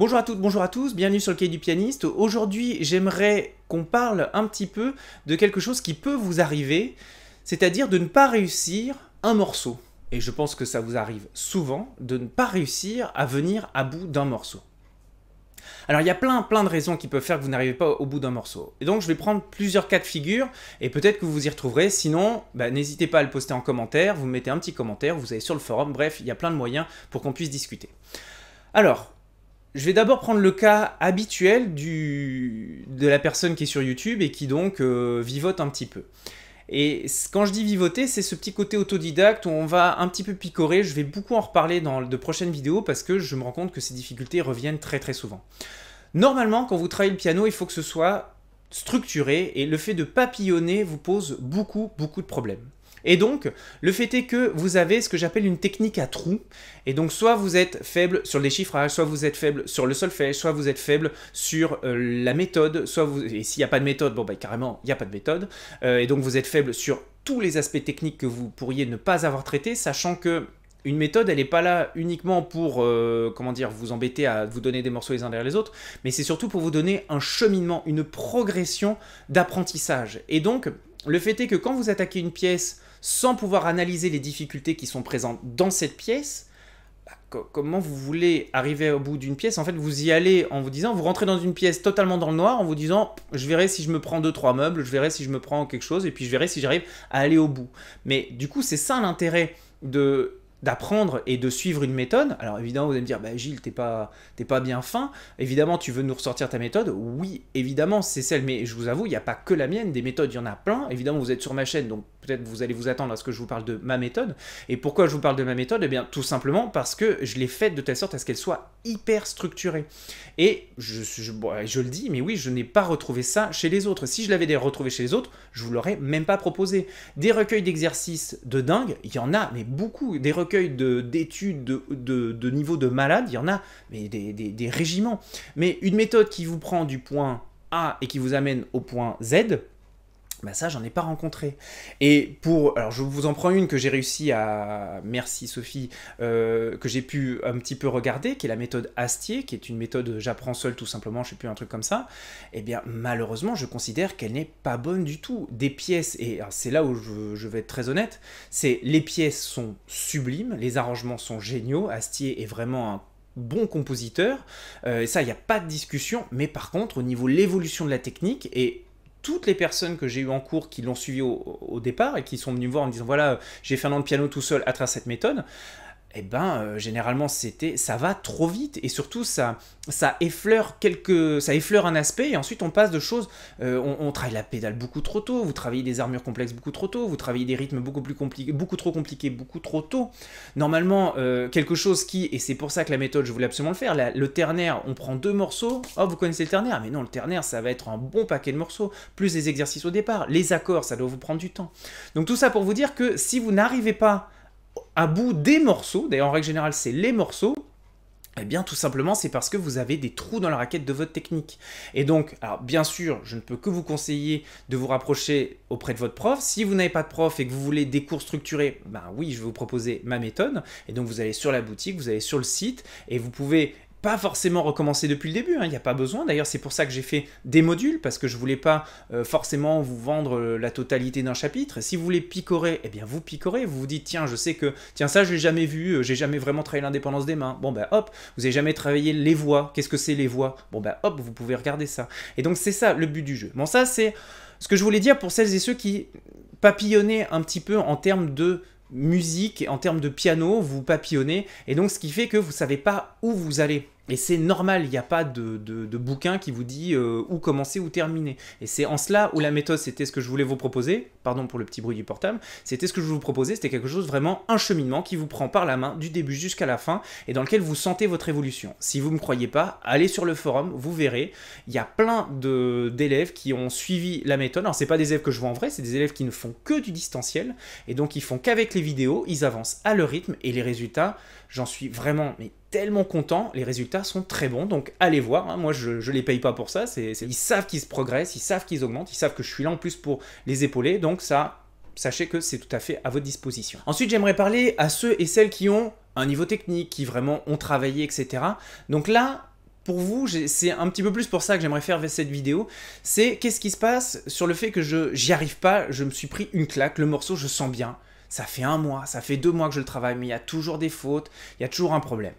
Bonjour à toutes, bonjour à tous, bienvenue sur le Quai du Pianiste. Aujourd'hui, j'aimerais qu'on parle un petit peu de quelque chose qui peut vous arriver, c'est-à-dire de ne pas réussir un morceau. Et je pense que ça vous arrive souvent de ne pas réussir à venir à bout d'un morceau. Alors il y a plein plein de raisons qui peuvent faire que vous n'arrivez pas au bout d'un morceau. Et donc je vais prendre plusieurs cas de figure et peut-être que vous y retrouverez. Sinon, bah, n'hésitez pas à le poster en commentaire, vous mettez un petit commentaire, vous allez sur le forum, bref, il y a plein de moyens pour qu'on puisse discuter. Alors, je vais d'abord prendre le cas habituel de la personne qui est sur YouTube et qui donc euh, vivote un petit peu. Et quand je dis vivoter, c'est ce petit côté autodidacte où on va un petit peu picorer. Je vais beaucoup en reparler dans de prochaines vidéos parce que je me rends compte que ces difficultés reviennent très très souvent. Normalement, quand vous travaillez le piano, il faut que ce soit structuré et le fait de papillonner vous pose beaucoup beaucoup de problèmes. Et donc, le fait est que vous avez ce que j'appelle une technique à trous. Et donc, soit vous êtes faible sur les chiffrages, soit vous êtes faible sur le solfège, soit vous êtes faible sur euh, la méthode, soit vous... Et s'il n'y a pas de méthode, bon, bah carrément, il n'y a pas de méthode. Euh, et donc, vous êtes faible sur tous les aspects techniques que vous pourriez ne pas avoir traités, sachant que une méthode, elle n'est pas là uniquement pour, euh, comment dire, vous embêter à vous donner des morceaux les uns derrière les autres, mais c'est surtout pour vous donner un cheminement, une progression d'apprentissage. Et donc, le fait est que quand vous attaquez une pièce sans pouvoir analyser les difficultés qui sont présentes dans cette pièce, bah, comment vous voulez arriver au bout d'une pièce En fait, vous y allez en vous disant, vous rentrez dans une pièce totalement dans le noir en vous disant, je verrai si je me prends deux trois meubles, je verrai si je me prends quelque chose, et puis je verrai si j'arrive à aller au bout. Mais du coup, c'est ça l'intérêt de d'apprendre et de suivre une méthode. Alors évidemment, vous allez me dire, bah, Gilles, t'es pas, t'es pas bien fin. Évidemment, tu veux nous ressortir ta méthode. Oui, évidemment, c'est celle, mais je vous avoue, il n'y a pas que la mienne. Des méthodes, il y en a plein. Évidemment, vous êtes sur ma chaîne, donc peut-être vous allez vous attendre à ce que je vous parle de ma méthode. Et pourquoi je vous parle de ma méthode Eh bien, tout simplement parce que je l'ai faite de telle sorte à ce qu'elle soit hyper structurée. Et je, le dis, mais oui, je n'ai pas retrouvé ça chez les autres. Si je l'avais retrouvé chez les autres, je vous l'aurais même pas proposé. Des recueils d'exercices de dingue, il y en a, mais beaucoup. Des recueils d'études de, niveau de malade, il y en a, mais des, des régiments. Mais une méthode qui vous prend du point A et qui vous amène au point Z, bah ça, j'en ai pas rencontré. Et pour, alors je vous en prends une que j'ai réussi à, merci Sophie, euh, que j'ai pu un petit peu regarder, qui est la méthode Astier, qui est une méthode j'apprends seul tout simplement, je sais plus un truc comme ça. et eh bien malheureusement, je considère qu'elle n'est pas bonne du tout. Des pièces, et c'est là où je, vais être très honnête, c'est les pièces sont sublimes, les arrangements sont géniaux, Astier est vraiment un bon compositeur, euh, et ça, il n'y a pas de discussion, mais par contre, au niveau de l'évolution de la technique, et toutes les personnes que j'ai eues en cours qui l'ont suivi au, départ et qui sont venues voir en me disant voilà, j'ai fait un an de piano tout seul à travers cette méthode, eh ben, euh, généralement, c'était, ça va trop vite et surtout ça, ça effleure quelques, ça effleure un aspect et ensuite on passe de choses. Euh, on, travaille la pédale beaucoup trop tôt, vous travaillez des armures complexes beaucoup trop tôt, vous travaillez des rythmes beaucoup plus compliqués, beaucoup trop compliqués, beaucoup trop tôt. Normalement, euh, quelque chose qui, et c'est pour ça que la méthode, je voulais absolument le faire, le ternaire, on prend deux morceaux. Oh, vous connaissez le ternaire, mais non, le ternaire, ça va être un bon paquet de morceaux, plus les exercices au départ, les accords, ça doit vous prendre du temps. Donc tout ça pour vous dire que si vous n'arrivez pas à bout des morceaux, d'ailleurs en règle générale c'est les morceaux, eh bien, tout simplement, c'est parce que vous avez des trous dans la raquette de votre technique. Et donc, alors bien sûr, je ne peux que vous conseiller de vous rapprocher auprès de votre prof. Si vous n'avez pas de prof et que vous voulez des cours structurés, ben oui, je vais vous proposer ma méthode. Et donc, vous allez sur la boutique, vous allez sur le site et vous pouvez pas forcément recommencer depuis le début, hein. il n'y a pas besoin. D'ailleurs, c'est pour ça que j'ai fait des modules, parce que je voulais pas euh, forcément vous vendre euh, la totalité d'un chapitre. Si vous voulez picorer, eh bien vous picorez, vous vous dites, tiens, je sais que, tiens, ça, je l'ai jamais vu, euh, j'ai jamais vraiment travaillé l'indépendance des mains. Bon, ben hop, vous n'avez jamais travaillé les voix. Qu'est-ce que c'est les voix Bon, ben hop, vous pouvez regarder ça. Et donc, c'est ça le but du jeu. Bon, ça, c'est ce que je voulais dire pour celles et ceux qui papillonnaient un petit peu en termes de musique, en termes de piano, vous papillonnez, et donc ce qui fait que vous savez pas où vous allez. Et c'est normal, il n'y a pas de, bouquin qui vous dit euh, où commencer, ou terminer. Et c'est en cela où la méthode, c'était ce que je voulais vous proposer, pardon pour le petit bruit du portable, c'était ce que je vous proposais, c'était quelque chose vraiment un cheminement qui vous prend par la main du début jusqu'à la fin et dans lequel vous sentez votre évolution. Si vous ne me croyez pas, allez sur le forum, vous verrez, il y a plein d'élèves qui ont suivi la méthode. Alors c'est pas des élèves que je vois en vrai, c'est des élèves qui ne font que du distanciel et donc ils font qu'avec les vidéos, ils avancent à leur rythme et les résultats J'en suis vraiment mais tellement content. Les résultats sont très bons, donc allez voir. Hein. Moi, je, ne les paye pas pour ça. C'est, Ils savent qu'ils se progressent, ils savent qu'ils augmentent, ils savent que je suis là en plus pour les épauler. Donc ça, sachez que c'est tout à fait à votre disposition. Ensuite, j'aimerais parler à ceux et celles qui ont un niveau technique, qui vraiment ont travaillé, etc. Donc là, pour vous, c'est un petit peu plus pour ça que j'aimerais faire cette vidéo, c'est qu'est-ce qui se passe sur le fait que je n'y arrive pas, je me suis pris une claque, le morceau je sens bien, ça fait un mois, ça fait deux mois que je le travaille, mais il y a toujours des fautes, il y a toujours un problème.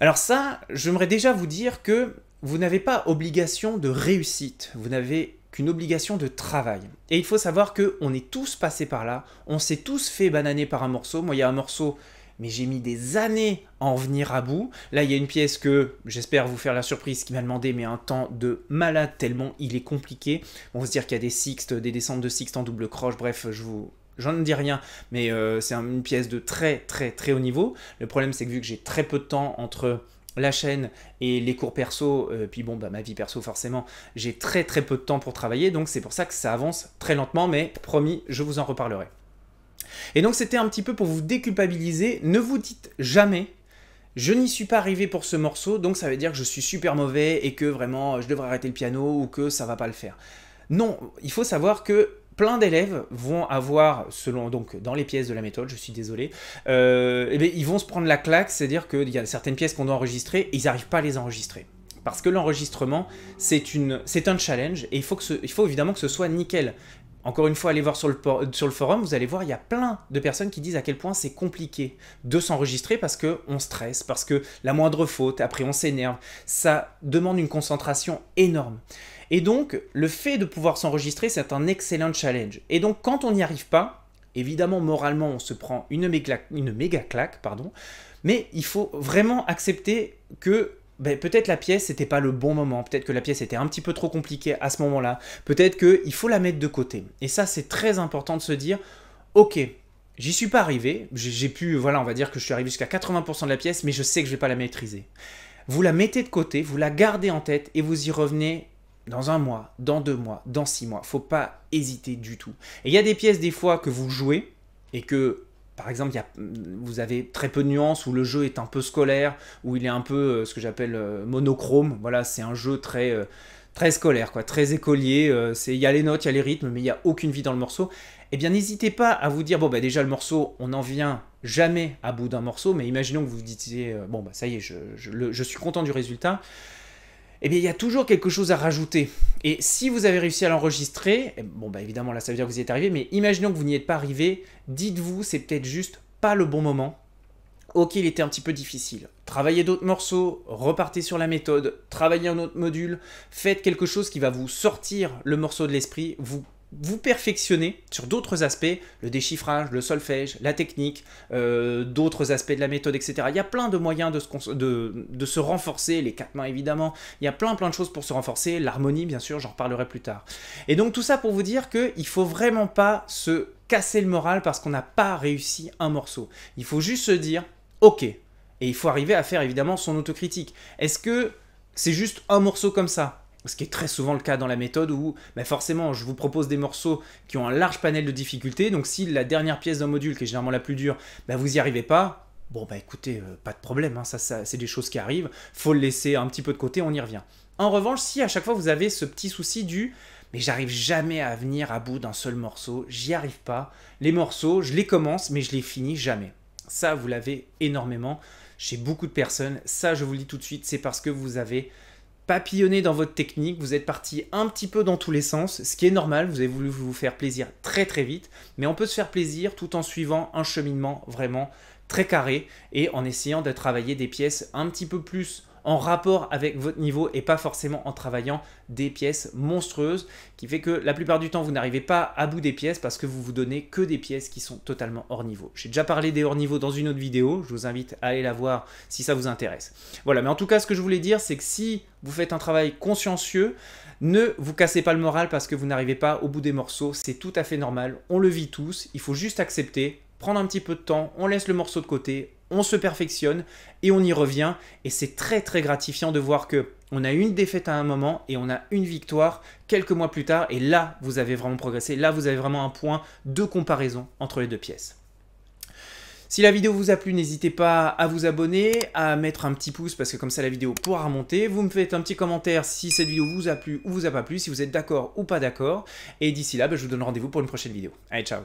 Alors ça, j'aimerais déjà vous dire que vous n'avez pas obligation de réussite, vous n'avez qu'une obligation de travail. Et il faut savoir que on est tous passés par là, on s'est tous fait bananer par un morceau. Moi, il y a un morceau, mais j'ai mis des années à en venir à bout. Là, il y a une pièce que j'espère vous faire la surprise qui m'a demandé, mais un temps de malade tellement il est compliqué. On se dire qu'il y a des sixtes, des descentes de sixtes en double croche, bref, je vous, j'en dis rien, mais euh, c'est une pièce de très très très haut niveau. Le problème c'est que vu que j'ai très peu de temps entre la chaîne et les cours perso, euh, puis bon, bah, ma vie perso forcément, j'ai très très peu de temps pour travailler, donc c'est pour ça que ça avance très lentement, mais promis, je vous en reparlerai. Et donc c'était un petit peu pour vous déculpabiliser, ne vous dites jamais je n'y suis pas arrivé pour ce morceau, donc ça veut dire que je suis super mauvais et que vraiment je devrais arrêter le piano ou que ça va pas le faire. Non, il faut savoir que plein d'élèves vont avoir, selon donc dans les pièces de la méthode, je suis désolé, euh, eh ben, ils vont se prendre la claque, c'est-à-dire qu'il y a certaines pièces qu'on doit enregistrer et ils n'arrivent pas à les enregistrer. Parce que l'enregistrement, c'est un challenge et il faut, que il faut évidemment que ce soit nickel. Encore une fois, allez voir sur le, forum, vous allez voir, il y a plein de personnes qui disent à quel point c'est compliqué de s'enregistrer parce qu'on stresse, parce que la moindre faute, après on s'énerve, ça demande une concentration énorme. Et donc, le fait de pouvoir s'enregistrer, c'est un excellent challenge. Et donc, quand on n'y arrive pas, évidemment, moralement, on se prend une une méga claque, pardon, mais il faut vraiment accepter que ben, peut-être la pièce n'était pas le bon moment, peut-être que la pièce était un petit peu trop compliquée à ce moment-là, peut-être qu'il faut la mettre de côté. Et ça c'est très important de se dire, ok, j'y suis pas arrivé, j'ai pu, voilà on va dire que je suis arrivé jusqu'à 80% de la pièce, mais je sais que je vais pas la maîtriser. Vous la mettez de côté, vous la gardez en tête et vous y revenez dans un mois, dans deux mois, dans six mois. Faut pas hésiter du tout. Et il y a des pièces des fois que vous jouez et que par exemple, y a, vous avez très peu de nuances, où le jeu est un peu scolaire, où il est un peu euh, ce que j'appelle euh, monochrome. Voilà, c'est un jeu très euh, très scolaire, quoi, très écolier. il y a les notes, il y a les rythmes, mais il n'y a aucune vie dans le morceau. Eh bien, n'hésitez pas à vous dire bon, bah, déjà, le morceau, on n'en vient jamais à bout d'un morceau, mais imaginons que vous vous disiez bon, bah, ça y est, je, je suis content du résultat eh bien, il y a toujours quelque chose à rajouter. Et si vous avez réussi à l'enregistrer, eh, bon, bah évidemment, là, ça veut dire que vous y êtes arrivé, mais imaginons que vous n'y êtes pas arrivé, dites-vous, c'est peut-être juste pas le bon moment. Ok, il était un petit peu difficile. Travaillez d'autres morceaux, repartez sur la méthode, travaillez un autre module, faites quelque chose qui va vous sortir le morceau de l'esprit, vous vous perfectionnez sur d'autres aspects, le déchiffrage, le solfège, la technique, euh, d'autres aspects de la méthode, etc. Il y a plein de moyens de se, renforcer, les quatre mains évidemment, il y a plein plein de choses pour se renforcer, l'harmonie bien sûr, j'en reparlerai plus tard. Et donc tout ça pour vous dire qu'il ne faut vraiment pas se casser le moral parce qu'on n'a pas réussi un morceau. Il faut juste se dire, ok, et il faut arriver à faire évidemment son autocritique. Est-ce que c'est juste un morceau comme ça ce qui est très souvent le cas dans la méthode où bah, forcément je vous propose des morceaux qui ont un large panel de difficultés. Donc si la dernière pièce d'un module, qui est généralement la plus dure, bah vous n'y arrivez pas, bon bah écoutez, euh, pas de problème, hein, ça, ça c'est des choses qui arrivent, faut le laisser un petit peu de côté, on y revient. En revanche, si à chaque fois vous avez ce petit souci du mais j'arrive jamais à venir à bout d'un seul morceau, j'y arrive pas, les morceaux, je les commence mais je les finis jamais. Ça, vous l'avez énormément chez beaucoup de personnes. Ça, je vous le dis tout de suite, c'est parce que vous avez Papillonner dans votre technique, vous êtes parti un petit peu dans tous les sens, ce qui est normal, vous avez voulu vous faire plaisir très très vite, mais on peut se faire plaisir tout en suivant un cheminement vraiment très carré et en essayant de travailler des pièces un petit peu plus en rapport avec votre niveau et pas forcément en travaillant des pièces monstrueuses, qui fait que la plupart du temps vous n'arrivez pas à bout des pièces parce que vous vous donnez que des pièces qui sont totalement hors niveau. J'ai déjà parlé des hors niveau dans une autre vidéo, je vous invite à aller la voir si ça vous intéresse. Voilà, mais en tout cas ce que je voulais dire c'est que si vous faites un travail consciencieux, ne vous cassez pas le moral parce que vous n'arrivez pas au bout des morceaux, c'est tout à fait normal, on le vit tous, il faut juste accepter, prendre un petit peu de temps, on laisse le morceau de côté, on se perfectionne et on y revient. Et c'est très très gratifiant de voir que on a une défaite à un moment et on a une victoire quelques mois plus tard. Et là, vous avez vraiment progressé. Là, vous avez vraiment un point de comparaison entre les deux pièces. Si la vidéo vous a plu, n'hésitez pas à vous abonner, à mettre un petit pouce parce que comme ça la vidéo pourra remonter. Vous me faites un petit commentaire si cette vidéo vous a plu ou vous a pas plu, si vous êtes d'accord ou pas d'accord. Et d'ici là, ben, je vous donne rendez-vous pour une prochaine vidéo. Allez, ciao